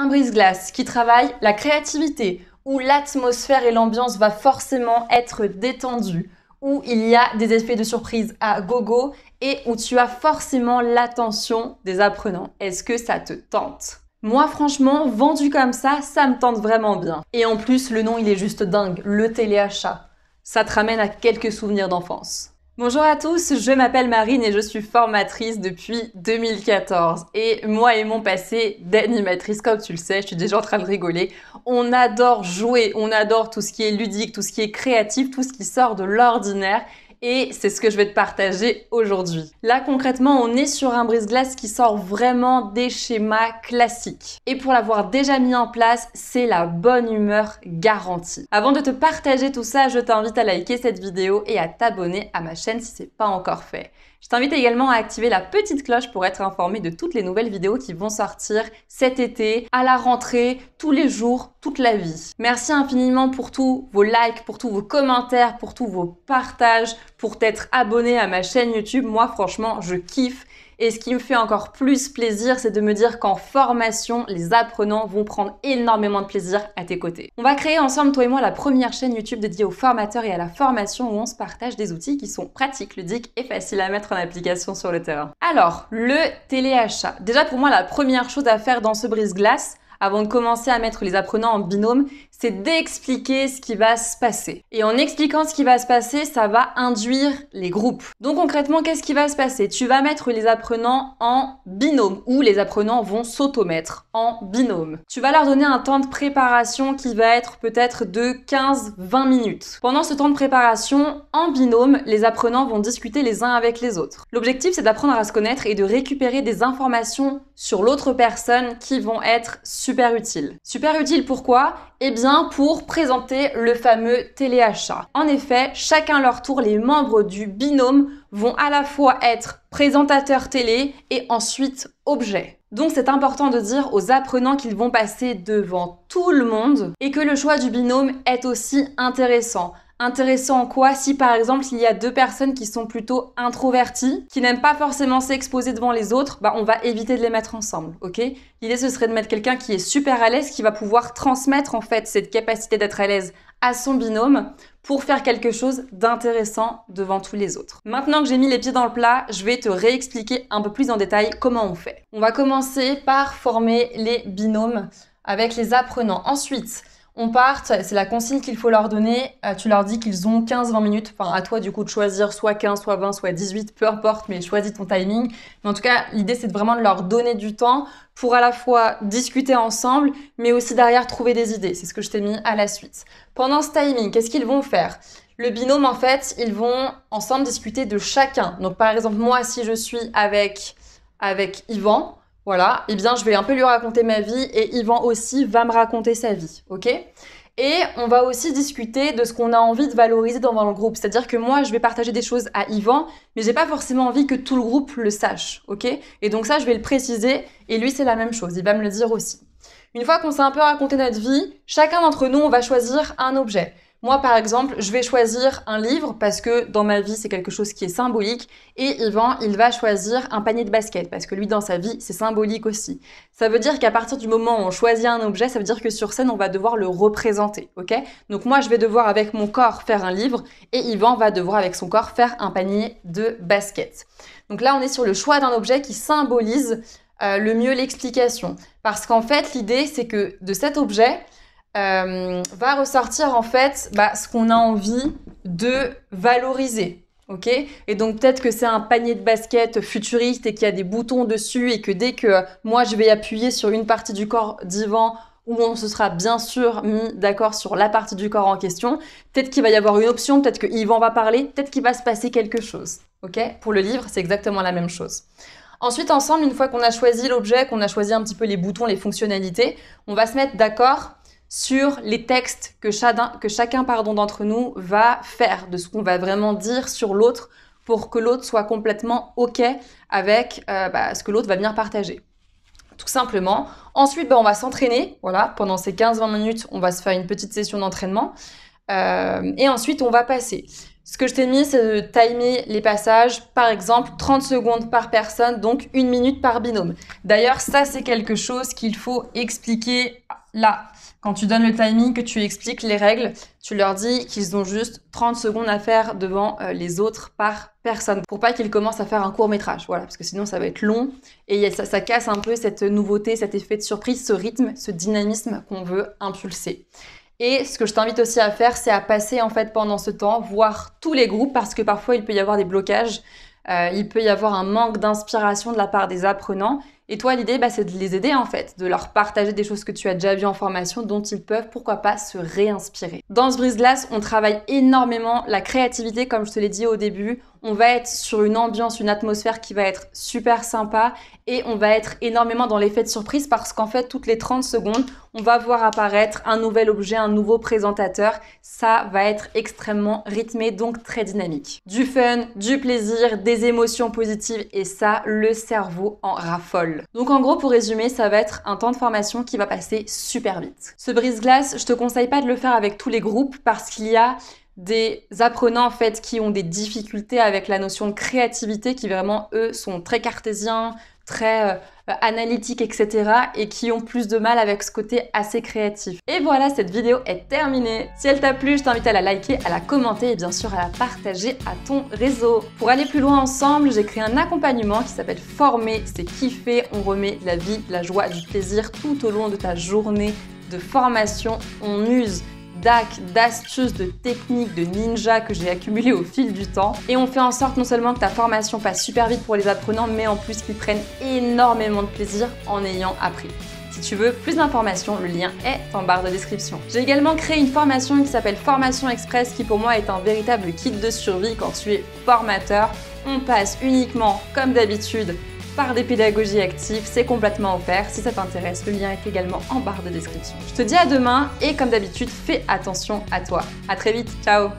Un brise-glace qui travaille la créativité, où l'atmosphère et l'ambiance va forcément être détendue, où il y a des effets de surprise à gogo et où tu as forcément l'attention des apprenants. Est-ce que ça te tente moi, franchement, vendu comme ça, ça me tente vraiment bien. Et en plus, le nom, il est juste dingue, le téléachat. Ça te ramène à quelques souvenirs d'enfance. Bonjour à tous, je m'appelle Marine et je suis formatrice depuis 2014. Et moi et mon passé d'animatrice, comme tu le sais, je suis déjà en train de rigoler, on adore jouer, on adore tout ce qui est ludique, tout ce qui est créatif, tout ce qui sort de l'ordinaire et c'est ce que je vais te partager aujourd'hui. Là concrètement, on est sur un brise-glace qui sort vraiment des schémas classiques. Et pour l'avoir déjà mis en place, c'est la bonne humeur garantie. Avant de te partager tout ça, je t'invite à liker cette vidéo et à t'abonner à ma chaîne si c'est pas encore fait. Je t'invite également à activer la petite cloche pour être informé de toutes les nouvelles vidéos qui vont sortir cet été, à la rentrée, tous les jours, toute la vie. Merci infiniment pour tous vos likes, pour tous vos commentaires, pour tous vos partages, pour t'être abonné à ma chaîne YouTube. Moi, franchement, je kiffe. Et ce qui me fait encore plus plaisir, c'est de me dire qu'en formation, les apprenants vont prendre énormément de plaisir à tes côtés. On va créer ensemble, toi et moi, la première chaîne YouTube dédiée aux formateurs et à la formation où on se partage des outils qui sont pratiques, ludiques et faciles à mettre en application sur le terrain. Alors, le téléachat. Déjà pour moi, la première chose à faire dans ce brise-glace, avant de commencer à mettre les apprenants en binôme, c'est mm. d'expliquer ce qui va se passer. Et en expliquant ce qui va se passer, ça va induire les groupes. Donc concrètement, qu'est-ce qui va se passer Tu vas mettre les apprenants en binôme, ou les apprenants vont s'automettre en binôme. Tu vas leur donner un temps de préparation qui va être peut-être de 15-20 minutes. Pendant ce temps de préparation, en binôme, les apprenants vont discuter les uns avec les autres. L'objectif, c'est d'apprendre à se connaître et de récupérer des informations sur l'autre personne qui vont être super utiles. Super utiles pourquoi Eh bien, pour présenter le fameux téléachat. En effet, chacun leur tour, les membres du binôme vont à la fois être présentateurs télé et ensuite objet. Donc c'est important de dire aux apprenants qu'ils vont passer devant tout le monde et que le choix du binôme est aussi intéressant. Intéressant en quoi si par exemple il y a deux personnes qui sont plutôt introverties, qui n'aiment pas forcément s'exposer devant les autres, bah on va éviter de les mettre ensemble, ok L'idée ce serait de mettre quelqu'un qui est super à l'aise, qui va pouvoir transmettre en fait cette capacité d'être à l'aise à son binôme pour faire quelque chose d'intéressant devant tous les autres. Maintenant que j'ai mis les pieds dans le plat, je vais te réexpliquer un peu plus en détail comment on fait. On va commencer par former les binômes avec les apprenants. Ensuite, on part, c'est la consigne qu'il faut leur donner. Euh, tu leur dis qu'ils ont 15-20 minutes. Enfin, à toi, du coup, de choisir soit 15, soit 20, soit 18, peu importe, mais choisis ton timing. Mais en tout cas, l'idée, c'est vraiment de leur donner du temps pour à la fois discuter ensemble, mais aussi derrière trouver des idées. C'est ce que je t'ai mis à la suite. Pendant ce timing, qu'est-ce qu'ils vont faire le binôme, en fait, ils vont ensemble discuter de chacun. Donc, par exemple, moi, si je suis avec, avec Yvan, voilà, eh bien, je vais un peu lui raconter ma vie et Yvan aussi va me raconter sa vie, ok Et on va aussi discuter de ce qu'on a envie de valoriser dans le groupe. C'est-à-dire que moi, je vais partager des choses à Yvan, mais j'ai pas forcément envie que tout le groupe le sache, ok Et donc ça, je vais le préciser et lui, c'est la même chose, il va me le dire aussi. Une fois qu'on s'est un peu raconté notre vie, chacun d'entre nous, on va choisir un objet. Moi, par exemple, je vais choisir un livre parce que dans ma vie, c'est quelque chose qui est symbolique. Et Yvan, il va choisir un panier de basket parce que lui, dans sa vie, c'est symbolique aussi. Ça veut dire qu'à partir du moment où on choisit un objet, ça veut dire que sur scène, on va devoir le représenter. Ok Donc moi, je vais devoir avec mon corps faire un livre et Yvan va devoir avec son corps faire un panier de basket. Donc là, on est sur le choix d'un objet qui symbolise euh, le mieux l'explication. Parce qu'en fait, l'idée, c'est que de cet objet, euh, va ressortir en fait bah, ce qu'on a envie de valoriser. Ok Et donc peut-être que c'est un panier de basket futuriste et qu'il y a des boutons dessus et que dès que moi je vais appuyer sur une partie du corps d'Ivan où on se sera bien sûr mis d'accord sur la partie du corps en question, peut-être qu'il va y avoir une option, peut-être que Yvan va parler, peut-être qu'il va se passer quelque chose. Ok Pour le livre, c'est exactement la même chose. Ensuite, ensemble, une fois qu'on a choisi l'objet, qu'on a choisi un petit peu les boutons, les fonctionnalités, on va se mettre d'accord sur les textes que, chacun, que chacun d'entre nous va faire, de ce qu'on va vraiment dire sur l'autre pour que l'autre soit complètement OK avec euh, bah, ce que l'autre va venir partager. Tout simplement. Ensuite, bah, on va s'entraîner. Voilà, pendant ces 15-20 minutes, on va se faire une petite session d'entraînement. Euh, et ensuite, on va passer. Ce que je t'ai mis, c'est de timer les passages, par exemple 30 secondes par personne, donc une minute par binôme. D'ailleurs, ça, c'est quelque chose qu'il faut expliquer là. Quand tu donnes le timing, que tu expliques les règles, tu leur dis qu'ils ont juste 30 secondes à faire devant euh, les autres par personne pour pas qu'ils commencent à faire un court métrage. Voilà, parce que sinon ça va être long et ça, casse un peu cette nouveauté, cet effet de surprise, ce rythme, ce dynamisme qu'on veut impulser. Et ce que je t'invite aussi à faire, c'est à passer en fait pendant ce temps, voir tous les groupes parce que parfois il peut y avoir des blocages, euh, il peut y avoir un manque d'inspiration de la part des apprenants et toi, l'idée, bah, c'est de les aider en fait, de leur partager des choses que tu as déjà vues en formation dont ils peuvent, pourquoi pas, se réinspirer. Dans ce brise-glace, on travaille énormément la créativité, comme je te l'ai dit au début on va être sur une ambiance, une atmosphère qui va être super sympa et on va être énormément dans l'effet de surprise parce qu'en fait, toutes les 30 secondes, on va voir apparaître un nouvel objet, un nouveau présentateur. Ça va être extrêmement rythmé, donc très dynamique. Du fun, du plaisir, des émotions positives et ça, le cerveau en raffole. Donc en gros, pour résumer, ça va être un temps de formation qui va passer super vite. Ce brise-glace, je te conseille pas de le faire avec tous les groupes parce qu'il y a des apprenants en fait qui ont des difficultés avec la notion de créativité, qui vraiment eux sont très cartésiens, très euh, analytiques, etc. et qui ont plus de mal avec ce côté assez créatif. Et voilà, cette vidéo est terminée. Si elle t'a plu, je t'invite à la liker, à la commenter et bien sûr à la partager à ton réseau. Pour aller plus loin ensemble, j'ai créé un accompagnement qui s'appelle Former, c'est kiffer, on remet la vie, la joie, du plaisir tout au long de ta journée de formation, on use d'actes, d'astuces, de techniques, de ninja que j'ai accumulées au fil du temps. Et on fait en sorte non seulement que ta formation passe super vite pour les apprenants, mais en plus qu'ils prennent énormément de plaisir en ayant appris. Si tu veux plus d'informations, le lien est en barre de description. J'ai également créé une formation qui s'appelle Formation Express qui pour moi est un véritable kit de survie quand tu es formateur. On passe uniquement, comme d'habitude, par des pédagogies actives, c'est complètement offert. Si ça t'intéresse, le lien est également en barre de description. Je te dis à demain et comme d'habitude, fais attention à toi. À très vite, ciao